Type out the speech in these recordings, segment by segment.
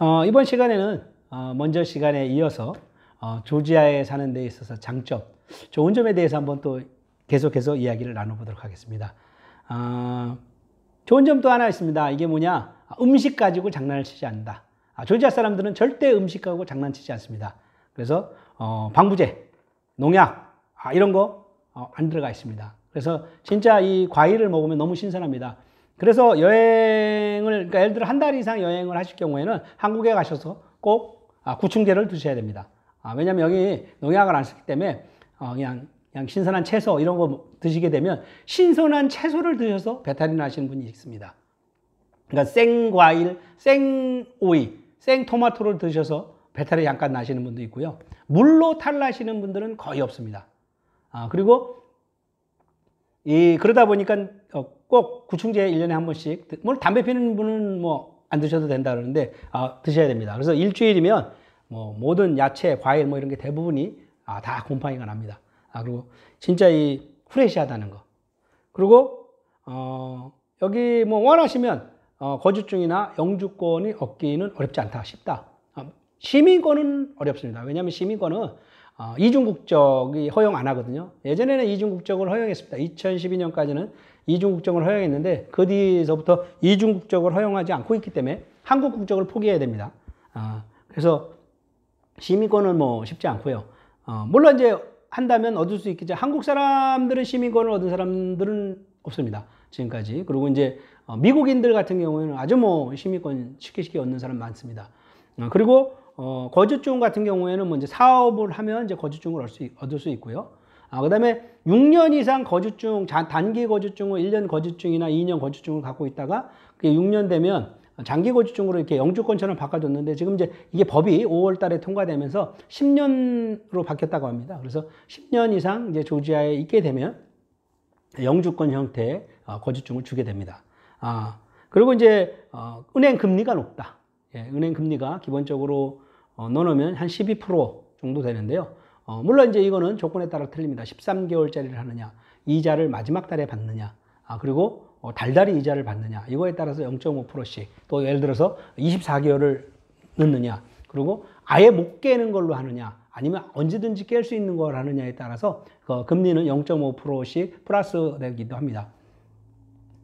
어, 이번 시간에는 어, 먼저 시간에 이어서 어, 조지아에 사는 데 있어서 장점, 좋은 점에 대해서 한번 또 계속해서 이야기를 나눠보도록 하겠습니다. 어, 좋은 점 또 하나 있습니다. 이게 뭐냐? 음식 가지고 장난을 치지 않는다. 아, 조지아 사람들은 절대 음식하고 장난치지 않습니다. 그래서 어, 방부제, 농약 아, 이런 거안 어, 들어가 있습니다. 그래서 진짜 이 과일을 먹으면 너무 신선합니다. 그래서 여행을 그러니까 예를 들어 한 달 이상 여행을 하실 경우에는 한국에 가셔서 꼭 아, 구충제를 드셔야 됩니다. 아, 왜냐면 여기 농약을 안 쓰기 때문에 어, 그냥 그냥 신선한 채소 이런 거 드시게 되면 신선한 채소를 드셔서 배탈이 나시는 분이 있습니다. 그러니까 생 과일, 생 오이, 생 토마토를 드셔서 배탈이 약간 나시는 분도 있고요. 물로 탈나시는 분들은 거의 없습니다. 아, 그리고 이 그러다 보니까 어, 꼭 구충제 일년에한 번씩 물 담배 피는 분은 뭐 안 드셔도 된다 그러는데 아, 드셔야 됩니다. 그래서 일주일이면 뭐 모든 야채, 과일 뭐 이런 게 대부분이 아, 다 곰팡이가 납니다. 아, 그리고 진짜 이 후레시하다는 거. 그리고 어, 여기 뭐 원하시면 어, 거주증이나 영주권이 얻기는 어렵지 않다 싶다. 아, 시민권은 어렵습니다. 왜냐하면 시민권은 어, 이중 국적이 허용 안 하거든요. 예전에는 이중 국적을 허용했습니다. 2012년까지는 이중 국적을 허용했는데 그 뒤에서부터 이중 국적을 허용하지 않고 있기 때문에 한국 국적을 포기해야 됩니다. 아, 그래서 시민권은 뭐 쉽지 않고요. 어, 물론 이제 한다면 얻을 수 있겠죠. 한국 사람들은 시민권을 얻은 사람들은 없습니다. 지금까지. 그리고 이제 어, 미국인들 같은 경우에는 아주 뭐 시민권 쉽게 쉽게 얻는 사람 많습니다. 어, 그리고 어, 거주증 같은 경우에는 뭐 이제 사업을 하면 이제 거주증을 얻을 수, 있고요. 아, 그 다음에 6년 이상 거주증, 단기 거주증을 1년 거주증이나 2년 거주증을 갖고 있다가 그게 6년 되면 장기 거주증으로 이렇게 영주권처럼 바꿔줬는데 지금 이제 이게 법이 5월 달에 통과되면서 10년으로 바뀌었다고 합니다. 그래서 10년 이상 이제 조지아에 있게 되면 영주권 형태의 어, 거주증을 주게 됩니다. 아, 그리고 이제 어, 은행 금리가 높다. 예, 은행 금리가 기본적으로 어, 넣어놓으면 한 12% 정도 되는데요. 어, 물론 이제 이거는 조건에 따라 틀립니다. 13개월짜리를 하느냐, 이자를 마지막 달에 받느냐, 아, 그리고 어, 달달이 이자를 받느냐, 이거에 따라서 0.5%씩, 또 예를 들어서 24개월을 넣느냐, 그리고 아예 못 깨는 걸로 하느냐, 아니면 언제든지 깰 수 있는 걸 하느냐에 따라서 그 금리는 0.5%씩 플러스 되기도 합니다.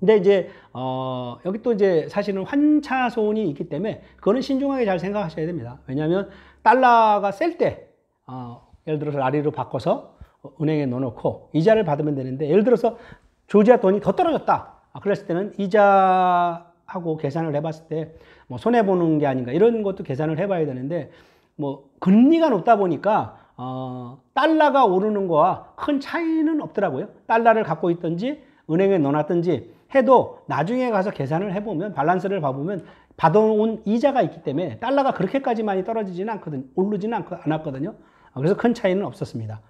근데 이제 어 여기 또 이제 사실은 환차 손이 있기 때문에 그거는 신중하게 잘 생각하셔야 됩니다. 왜냐하면 달러가 셀때 어 예를 들어서 라리로 바꿔서 은행에 넣어놓고 이자를 받으면 되는데 예를 들어서 조지아 돈이 더 떨어졌다. 아, 그랬을 때는 이자하고 계산을 해봤을 때 뭐 손해보는 게 아닌가 이런 것도 계산을 해봐야 되는데 뭐 금리가 높다 보니까 어, 달러가 오르는 거와 큰 차이는 없더라고요. 달러를 갖고 있든지 은행에 넣어놨든지 해도 나중에 가서 계산을 해보면 밸런스를 봐보면 받아온 이자가 있기 때문에 달러가 그렇게까지 많이 떨어지지는 않거든 오르지는 않, 않았거든요. 어, 그래서 큰 차이는 없었습니다.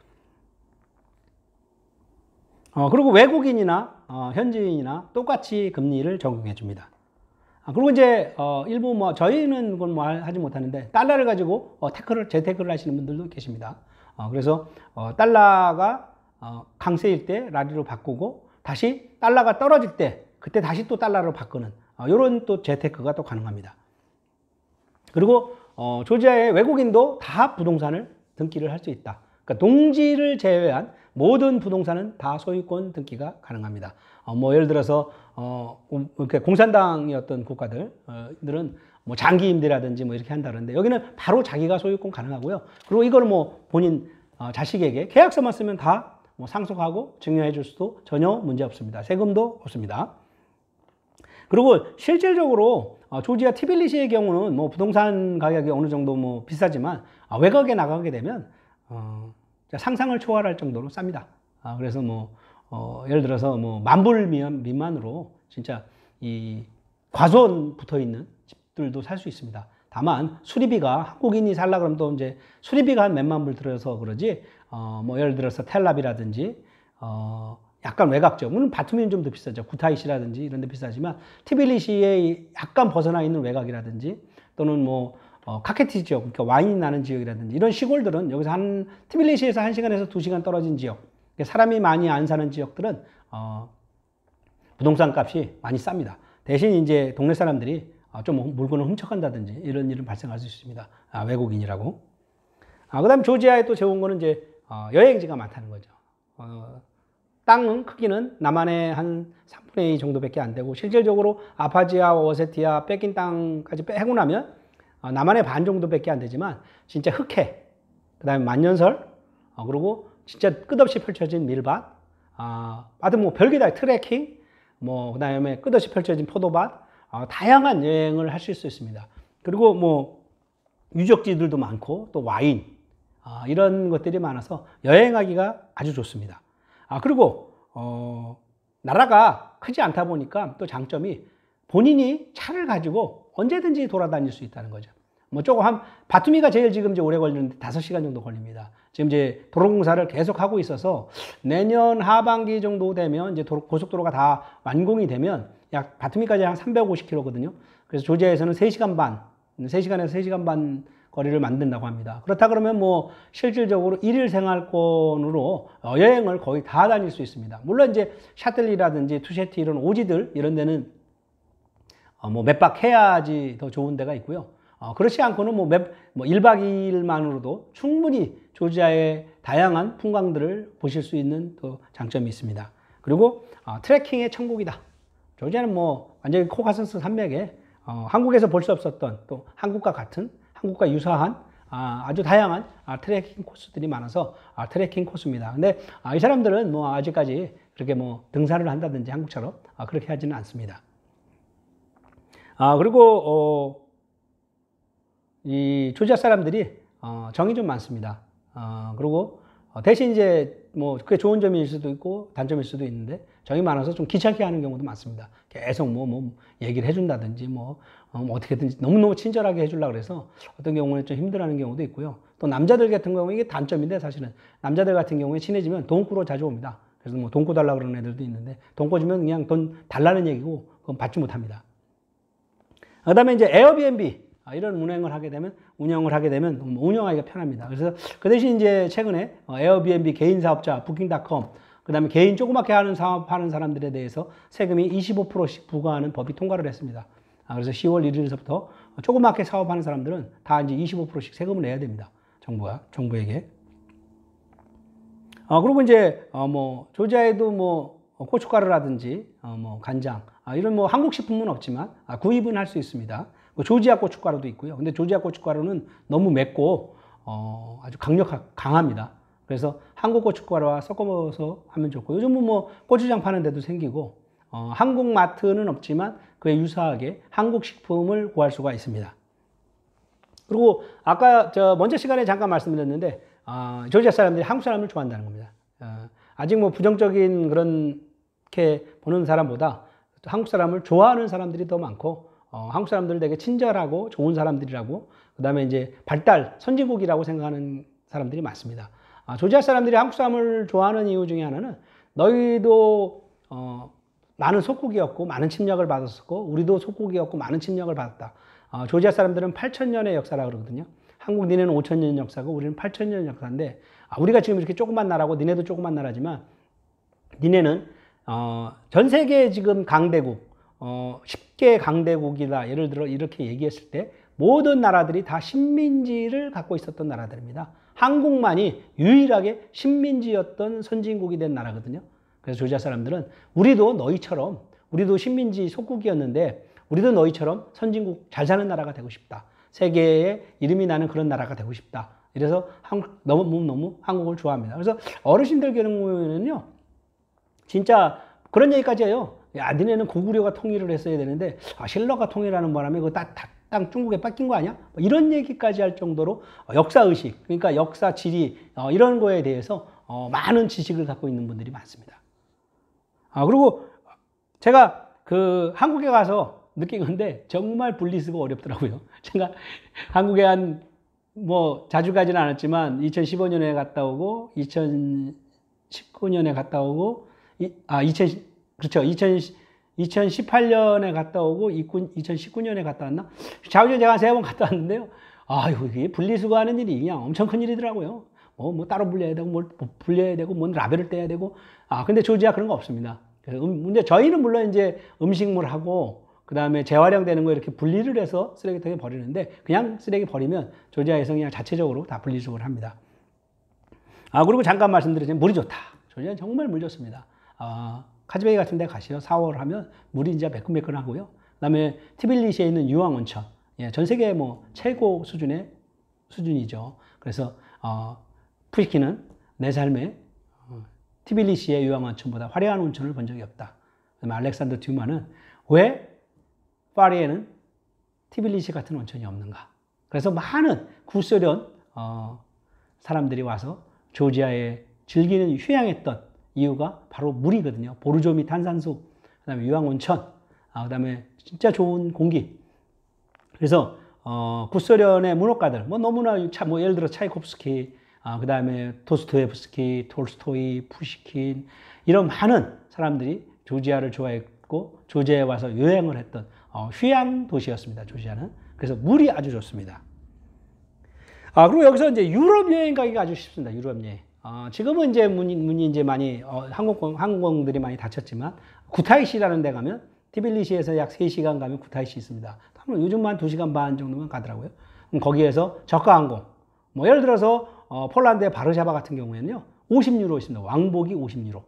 어, 그리고 외국인이나 어, 현지인이나 똑같이 금리를 적용해 줍니다. 아, 그리고 이제 어, 일부 뭐 저희는 그건 뭐 하지 못하는데 달러를 가지고 어, 태클을 재테크를 하시는 분들도 계십니다. 어, 그래서 어, 달러가 어, 강세일 때 라리로 바꾸고 다시 달러가 떨어질 때 그때 다시 또 달러로 바꾸는 어, 이런 또 재테크가 또 가능합니다. 그리고 어, 조지아의 외국인도 다 부동산을 등기를 할 수 있다. 그러니까 농지를 제외한 모든 부동산은 다 소유권 등기가 가능합니다. 어, 뭐 예를 들어서 어, 음, 이렇게 공산당이었던 국가들은뭐 장기 임대라든지 뭐 이렇게 한다는데 여기는 바로 자기가 소유권 가능하고요. 그리고 이걸 뭐 본인 어, 자식에게 계약서만 쓰면 다 뭐 상속하고 증여해 줄 수도 전혀 문제 없습니다. 세금도 없습니다. 그리고 실질적으로 어, 조지아 티빌리시의 경우는 뭐 부동산 가격이 어느 정도 뭐 비싸지만 아, 외곽에 나가게 되면 어, 상상을 초월할 정도로 쌉니다. 아, 그래서 뭐 어, 예를 들어서 뭐 만불 미만으로 진짜 이 과수원 붙어 있는 집들도 살 수 있습니다. 다만 수리비가 한국인이 살라 그러면 또 이제 수리비가 한 몇만 불 들어서 그러지 어, 뭐 예를 들어서 텔라비라든지 어, 약간 외곽 지역, 물론 바투미는 좀 더 비싸죠. 구타이시라든지 이런 데 비싸지만 티빌리시에 약간 벗어나 있는 외곽이라든지 또는 뭐 어, 카케티 지역, 그러니까 와인이 나는 지역이라든지 이런 시골들은 여기서 한 티빌리시에서 한 시간에서 두 시간 떨어진 지역, 그러니까 사람이 많이 안 사는 지역들은 어, 부동산 값이 많이 쌉니다. 대신 이제 동네 사람들이 어, 좀 물건을 훔쳐간다든지 이런 일은 발생할 수 있습니다. 아, 외국인이라고. 아, 그다음 조지아에 또 좋은 거는 이제 어, 여행지가 많다는 거죠. 어, 땅은 크기는 남한의 한 3분의 2 정도밖에 안 되고 실질적으로 아파지아, 오세티아 뺏긴 땅까지 빼고 나면 어, 나만의 반 정도밖에 안 되지만 진짜 흑해, 그 다음에 만년설, 어, 그리고 진짜 끝없이 펼쳐진 밀밭, 아, 어, 하여뭐 별게 다 트레킹, 뭐, 그 다음에 끝없이 펼쳐진 포도밭, 어, 다양한 여행을 하실 수 있습니다. 그리고 뭐, 유적지들도 많고, 또 와인, 어, 이런 것들이 많아서 여행하기가 아주 좋습니다. 아, 그리고, 어, 나라가 크지 않다 보니까 또 장점이 본인이 차를 가지고 언제든지 돌아다닐 수 있다는 거죠. 뭐 조금 한 바투미가 제일 지금 이제 오래 걸리는데 5 시간 정도 걸립니다. 지금 이제 도로 공사를 계속 하고 있어서 내년 하반기 정도 되면 이제 도로, 고속도로가 다 완공이 되면 약 바투미까지 한 350km거든요. 그래서 조지아에서는 3시간 반, 3시간에서 3시간 반 거리를 만든다고 합니다. 그렇다 그러면 뭐 실질적으로 일일 생활권으로 어, 여행을 거의 다 다닐 수 있습니다. 물론 이제 샤틀리라든지 투셰티 이런 오지들 이런 데는 어, 뭐몇 박 해야지 더 좋은 데가 있고요. 어, 그렇지 않고는 뭐, 몇, 뭐 1박 2일만으로도 충분히 조지아의 다양한 풍광들을 보실 수 있는 또 장점이 있습니다. 그리고 어, 트레킹의 천국이다. 조지아는 뭐 완전히 코카선스 산맥에 어, 한국에서 볼 수 없었던 또 한국과 같은 한국과 유사한 아, 아주 다양한 아, 트레킹 코스들이 많아서 아, 트레킹 코스입니다. 근데 아, 이 사람들은 뭐 아직까지 그렇게 뭐 등산을 한다든지 한국처럼 아, 그렇게 하지는 않습니다. 아, 그리고, 어, 이 조지아 사람들이, 어, 정이 좀 많습니다. 어, 그리고, 어, 대신 이제, 뭐, 그게 좋은 점일 수도 있고, 단점일 수도 있는데, 정이 많아서 좀 귀찮게 하는 경우도 많습니다. 계속 뭐, 뭐, 얘기를 해준다든지, 뭐, 어, 뭐 어떻게든지 너무너무 친절하게 해주려고 그래서 어떤 경우는 좀 힘들어하는 경우도 있고요. 또 남자들 같은 경우는 이게 단점인데 사실은 남자들 같은 경우에 친해지면 돈꾸로 자주 옵니다. 그래서 뭐돈 꿔달라 고 그러는 애들도 있는데 돈 꿔주면 그냥 돈 달라는 얘기고 그건 받지 못합니다. 그 다음에 이제 에어비앤비 아, 이런 운행을 하게 되면 운영을 하게 되면 운영하기가 편합니다. 그래서 그 대신 이제 최근에 에어비앤비 개인 사업자 부킹닷컴 그다음에 개인 조그맣게 하는 사업하는 사람들에 대해서 세금이 25%씩 부과하는 법이 통과를 했습니다. 아, 그래서 10월 1일부터 조그맣게 사업하는 사람들은 다 이제 25%씩 세금을 내야 됩니다. 정부가 정부에게. 아 그리고 이제 어뭐 조지아에도 뭐 어, 고춧가루라든지 어, 뭐 간장 아, 이런 뭐 한국 식품은 없지만 아, 구입은 할 수 있습니다. 뭐 조지아 고춧가루도 있고요. 근데 조지아 고춧가루는 너무 맵고 어, 아주 강력 한 강합니다. 그래서 한국 고춧가루와 섞어서 하면 좋고 요즘은 뭐 고추장 파는 데도 생기고 한국 마트는 없지만 그에 유사하게 한국 식품을 구할 수가 있습니다. 그리고 아까 저 먼저 시간에 잠깐 말씀드렸는데 어, 조지아 사람들이 한국 사람을 좋아한다는 겁니다. 아직 뭐 부정적인 그런 이렇게 보는 사람보다 한국 사람을 좋아하는 사람들이 더 많고 어, 한국 사람들 되게 친절하고 좋은 사람들이라고 그다음에 이제 발달 선진국이라고 생각하는 사람들이 많습니다. 아, 조지아 사람들이 한국 사람을 좋아하는 이유 중에 하나는 너희도 어, 많은 속국이었고 많은 침략을 받았었고 우리도 속국이었고 많은 침략을 받았다. 어, 조지아 사람들은 8천 년의 역사라 그러거든요. 한국 니네는 5천 년 역사고 우리는 8천 년 역사인데 아, 우리가 지금 이렇게 조그만 나라고 니네도 조그만 나라지만 니네는 어, 전 세계 지금 강대국 어, 10개 강대국이다 예를 들어 이렇게 얘기했을 때 모든 나라들이 다 식민지를 갖고 있었던 나라들입니다. 한국만이 유일하게 식민지였던 선진국이 된 나라거든요. 그래서 조지아 사람들은 우리도 너희처럼 우리도 식민지 속국이었는데 우리도 너희처럼 선진국 잘 사는 나라가 되고 싶다. 세계에 이름이 나는 그런 나라가 되고 싶다. 이래서 한국, 너무 너무 한국을 좋아합니다. 그래서 어르신들 경우에는요, 진짜 그런 얘기까지 해요. 아드네는 고구려가 통일을 했어야 되는데 아, 신라가 통일하는 바람에 그 딱, 딱, 땅 중국에 뺏긴 거 아니야? 뭐 이런 얘기까지 할 정도로 어, 역사 의식, 그러니까 역사 지리 어, 이런 거에 대해서 어, 많은 지식을 갖고 있는 분들이 많습니다. 아 그리고 제가 그 한국에 가서 느낀 건데 정말 분리 수고 어렵더라고요. 제가 한국에 한뭐 자주 가지는 않았지만 2015년에 갔다 오고 2019년에 갔다 오고 아 2000, 그렇죠 2000, 2018년에 갔다 오고 2019년에 갔다 왔나 자우전 제가 세 번 갔다 왔는데요 아유 이게 분리수거하는 일이 그냥 엄청 큰 일이더라고요 뭐, 뭐 따로 분리해야 되고 뭘 분리해야 뭐 되고 뭔 라벨을 떼야 되고 아 근데 조지아 그런 거 없습니다 그래서 음, 근데 저희는 물론 이제 음식물하고 그 다음에 재활용되는 거 이렇게 분리를 해서 쓰레기통에 버리는데 그냥 쓰레기 버리면 조지아 해성이 그냥 자체적으로 다 분리수거를 합니다. 아 그리고 잠깐 말씀드리자면 물이 좋다. 조지아는 정말 물 좋습니다. 아 카즈베이 같은 데 가시죠. 사워 하면 물이 진짜 매끈매끈하고요. 그 다음에 티빌리시에 있는 유황온천. 예, 전 세계 뭐 최고 수준의 수준이죠. 그래서 어, 푸시키는 내 삶에 어, 티빌리시의 유황 온천보다 화려한 온천을 본 적이 없다. 알렉산더 듀마는 왜 파리에는 티빌리시 같은 온천이 없는가. 그래서 많은 구소련 어, 사람들이 와서 조지아에 즐기는 휴양했던 이유가 바로 물이거든요. 보르조 및 탄산수, 그다음에 유황 온천, 아, 그다음에 진짜 좋은 공기. 그래서 어, 구소련의 문학가들, 뭐 너무나 차, 뭐 예를 들어 차이콥스키, 아, 그다음에 도스토예스키 톨스토이, 푸시킨 이런 많은 사람들이 조지아를 좋아했고. 있고 조제에 와서 여행을 했던 어, 휴양 도시였습니다. 조지아는. 그래서 물이 아주 좋습니다. 아, 그리고 여기서 이제 유럽 여행 가기가 아주 쉽습니다. 유럽 여행. 어, 지금은 이제 문이, 문이 이제 많이, 어, 항공, 항공들이 많이 닫혔지만, 구타이시라는 데 가면, 티빌리시에서 약 3시간 가면 구타이시 있습니다. 요즘만 2시간 반 정도면 가더라고요. 그럼 거기에서 저가 항공. 뭐, 예를 들어서, 어, 폴란드의 바르샤바 같은 경우에는요, 50유로 있습니다. 왕복이 50유로.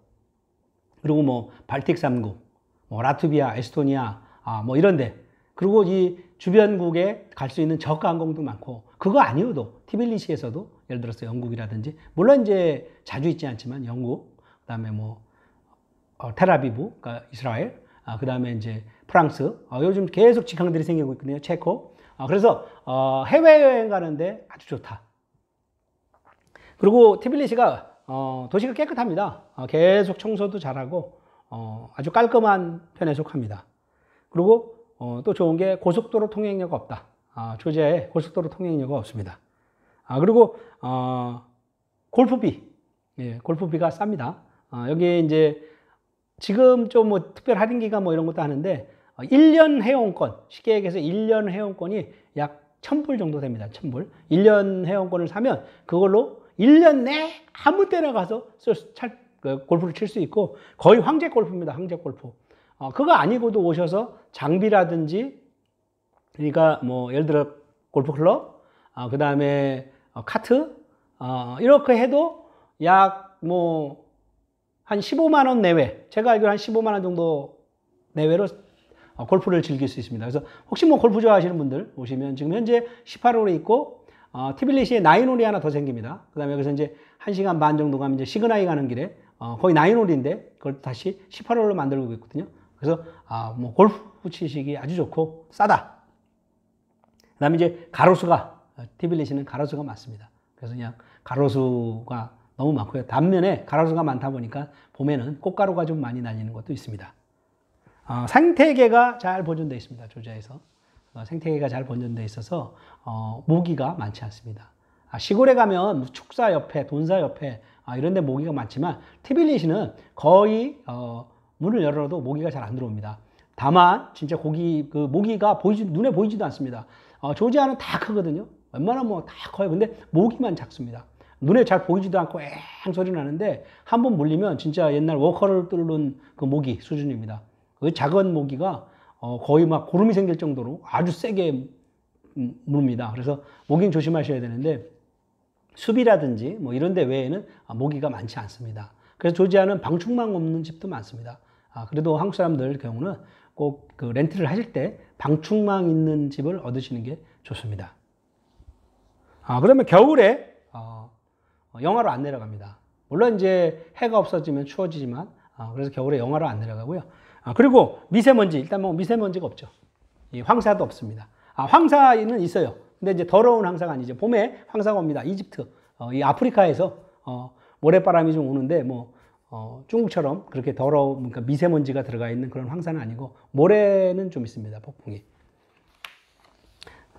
그리고 뭐, 발틱 3국, 뭐 라트비아, 에스토니아, 아, 뭐 이런데 그리고 이 주변국에 갈 수 있는 저가 항공도 많고 그거 아니어도 티빌리시에서도 예를 들어서 영국이라든지 물론 이제 자주 있지 않지만 영국 그다음에 뭐 어, 테라비브 그러니까 이스라엘 아, 그다음에 이제 프랑스 어, 요즘 계속 직항들이 생기고 있거든요 체코 어, 그래서 어, 해외여행 가는데 아주 좋다 그리고 티빌리시가 어, 도시가 깨끗합니다 어, 계속 청소도 잘하고 어, 아주 깔끔한 편에 속합니다. 그리고 어, 또 좋은 게 고속도로 통행료가 없다. 아, 조제에 고속도로 통행료가 없습니다. 아, 그리고 어, 골프비, 예, 골프비가 쌉니다. 아, 여기 이제 지금 좀뭐 특별 할인 기간 뭐 이런 것도 하는데 1년 어, 회원권, 쉽게 얘기해서 1년 회원권이 약 1000불 정도 됩니다. 1000불. 1년 회원권을 사면 그걸로 1년 내 아무 때나 가서 쓸, 찰, 그 골프를 칠 수 있고 거의 황제 골프입니다. 황제 골프. 어, 그거 아니고도 오셔서 장비라든지 그러니까 뭐 예를 들어 골프 클럽, 어, 그 다음에 어, 카트 어, 이렇게 해도 약 뭐 한 15만 원 내외, 제가 알기로 한 15만 원 정도 내외로 어, 골프를 즐길 수 있습니다. 그래서 혹시 뭐 골프 좋아하시는 분들 오시면 지금 현재 18홀에 있고 어, 티빌리시에 나인홀이 하나 더 생깁니다. 그 다음에 여기서 이제 1시간 반 정도 가면 이제 시그나이 가는 길에 어, 거의 나인홀인데 그걸 다시 18홀로 만들고 있거든요. 그래서 아, 뭐 골프 치시기 아주 좋고 싸다. 그다음에 이제 가로수가 티빌리시는 가로수가 많습니다. 그래서 그냥 가로수가 너무 많고요. 단면에 가로수가 많다 보니까 봄에는 꽃가루가 좀 많이 날리는 것도 있습니다. 어, 생태계가 잘 보존되어 있습니다. 조자에서 어, 생태계가 잘 보존되어 있어서 어, 모기가 많지 않습니다. 아, 시골에 가면 축사 옆에, 돈사 옆에 아, 이런 데 모기가 많지만 티빌리시는 거의 어, 문을 열어도 모기가 잘 안 들어옵니다. 다만 진짜 고기 그 모기가 보이지 눈에 보이지도 않습니다. 어, 조지아는 다 크거든요. 웬만하면 뭐다 커요. 근데 모기만 작습니다. 눈에 잘 보이지도 않고 앵 소리 나는데 한 번 물리면 진짜 옛날 워커를 뚫는 그 모기 수준입니다. 그 작은 모기가 어, 거의 막 고름이 생길 정도로 아주 세게 물 음, 뭅니다. 그래서 모기는 조심하셔야 되는데 숲이라든지 뭐 이런 데 외에는 아, 모기가 많지 않습니다. 그래서 조지아는 방충망 없는 집도 많습니다. 아, 그래도 한국 사람들 경우는 꼭 그 렌트를 하실 때 방충망 있는 집을 얻으시는 게 좋습니다. 아, 그러면 겨울에 어, 영화로안 내려갑니다. 물론 이제 해가 없어지면 추워지지만 아, 그래서 겨울에 영화로안 내려가고요. 아, 그리고 미세먼지 일단 뭐 미세먼지가 없죠. 이 황사도 없습니다. 아, 황사는 있어요. 근데 이제 더러운 황사가 아니죠. 봄에 황사가 옵니다. 이집트. 어, 이 아프리카에서 어, 모래바람이 좀 오는데 뭐 어, 중국처럼 그렇게 더러운 그러니까 미세먼지가 들어가 있는 그런 황사는 아니고 모래는 좀 있습니다. 폭풍이.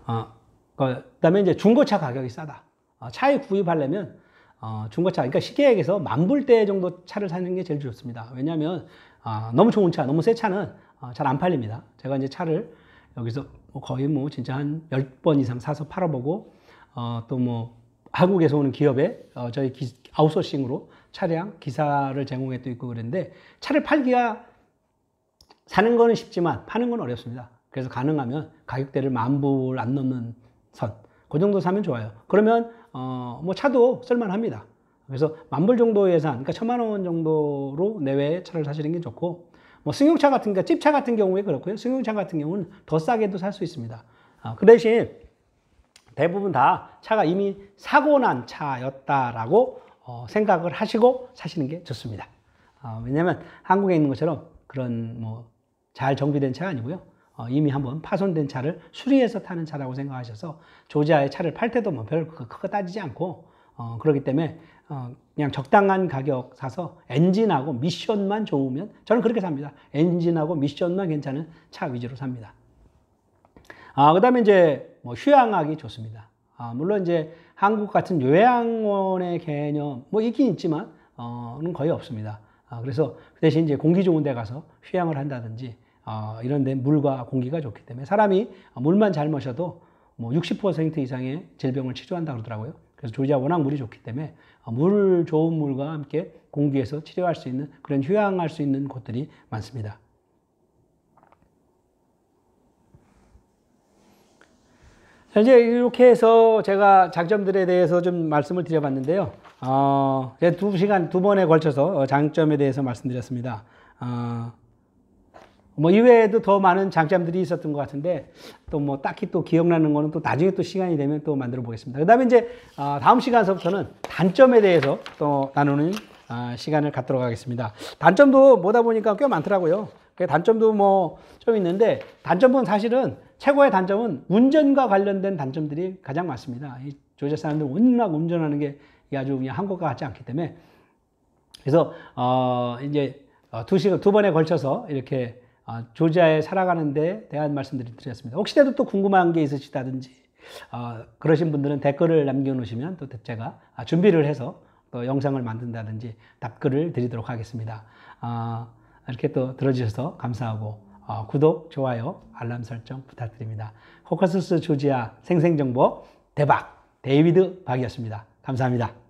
어, 그다음에 이제 중고차 가격이 싸다. 어, 차에 구입하려면 어, 중고차, 그러니까 시계액에서 만불대 정도 차를 사는 게 제일 좋습니다. 왜냐하면 어, 너무 좋은 차, 너무 새 차는 어, 잘안 팔립니다. 제가 이제 차를 여기서 뭐 거의 뭐 진짜 한 10번 이상 사서 팔아보고 어, 또뭐 한국에서 오는 기업에 어, 저희 기, 아웃소싱으로 차량 기사를 제공해도 있고 그랬는데 차를 팔기가 사는 거는 쉽지만 파는 건 어렵습니다. 그래서 가능하면 가격대를 만불 안 넘는 선. 그 정도 사면 좋아요. 그러면 어, 뭐 차도 쓸만합니다. 그래서 만불 정도 예산, 그러니까 천만 원 정도로 내외의 차를 사시는 게 좋고 뭐 승용차 같은 거, 집차 같은 경우에 그렇고요. 승용차 같은 경우는 더 싸게도 살 수 있습니다. 아, 그 대신 대부분 다 차가 이미 사고 난 차였다라고 어, 생각을 하시고 사시는 게 좋습니다. 어, 아, 왜냐하면 한국에 있는 것처럼 그런 뭐 잘 정비된 차가 아니고요. 어, 이미 한번 파손된 차를 수리해서 타는 차라고 생각하셔서 조지아의 차를 팔 때도 뭐 별 그거 따지지 않고 어, 그렇기 때문에 어, 그냥 적당한 가격 사서 엔진하고 미션만 좋으면 저는 그렇게 삽니다. 엔진하고 미션만 괜찮은 차 위주로 삽니다. 아, 그 다음에 이제 뭐 휴양하기 좋습니다. 아, 물론 이제 한국 같은 요양원의 개념 뭐 있긴 있지만 어는 거의 없습니다. 아, 그래서 그 대신 이제 공기 좋은 데 가서 휴양을 한다든지 어, 이런 데 물과 공기가 좋기 때문에 사람이 물만 잘 마셔도 뭐 60% 이상의 질병을 치료한다 그러더라고요. 그래서 조지아 워낙 물이 좋기 때문에 어, 물 좋은 물과 함께 공기에서 치료할 수 있는 그런 휴양할 수 있는 곳들이 많습니다. 자, 이제 이렇게 해서 제가 장점들에 대해서 좀 말씀을 드려봤는데요. 어, 두 시간, 두 번에 걸쳐서 어, 장점에 대해서 말씀드렸습니다. 어, 뭐 이외에도 더 많은 장점들이 있었던 것 같은데 또 뭐 딱히 또 기억나는 거는 또 나중에 또 시간이 되면 또 만들어 보겠습니다. 그다음에 이제 아, 다음 시간서부터는 단점에 대해서 또 나누는 아, 시간을 갖도록 하겠습니다. 단점도 보다 보니까 꽤 많더라고요. 단점도 뭐 좀 있는데 단점은 사실은 최고의 단점은 운전과 관련된 단점들이 가장 많습니다. 조제 사람들 워낙 운전하는 게 아주 그냥 한국과 같지 않기 때문에 그래서 어 이제 어, 두 시간 두 번에 걸쳐서 이렇게 아, 조지아에 살아가는데 대한 말씀들을 드렸습니다. 혹시라도 또 궁금한 게 있으시다든지 어, 그러신 분들은 댓글을 남겨놓으시면 또 제가 아, 준비를 해서 또 영상을 만든다든지 답글을 드리도록 하겠습니다. 어, 이렇게 또 들어주셔서 감사하고 어, 구독, 좋아요, 알람 설정 부탁드립니다. 호커스스 조지아 생생정보 대박 데이비드 박이었습니다. 감사합니다.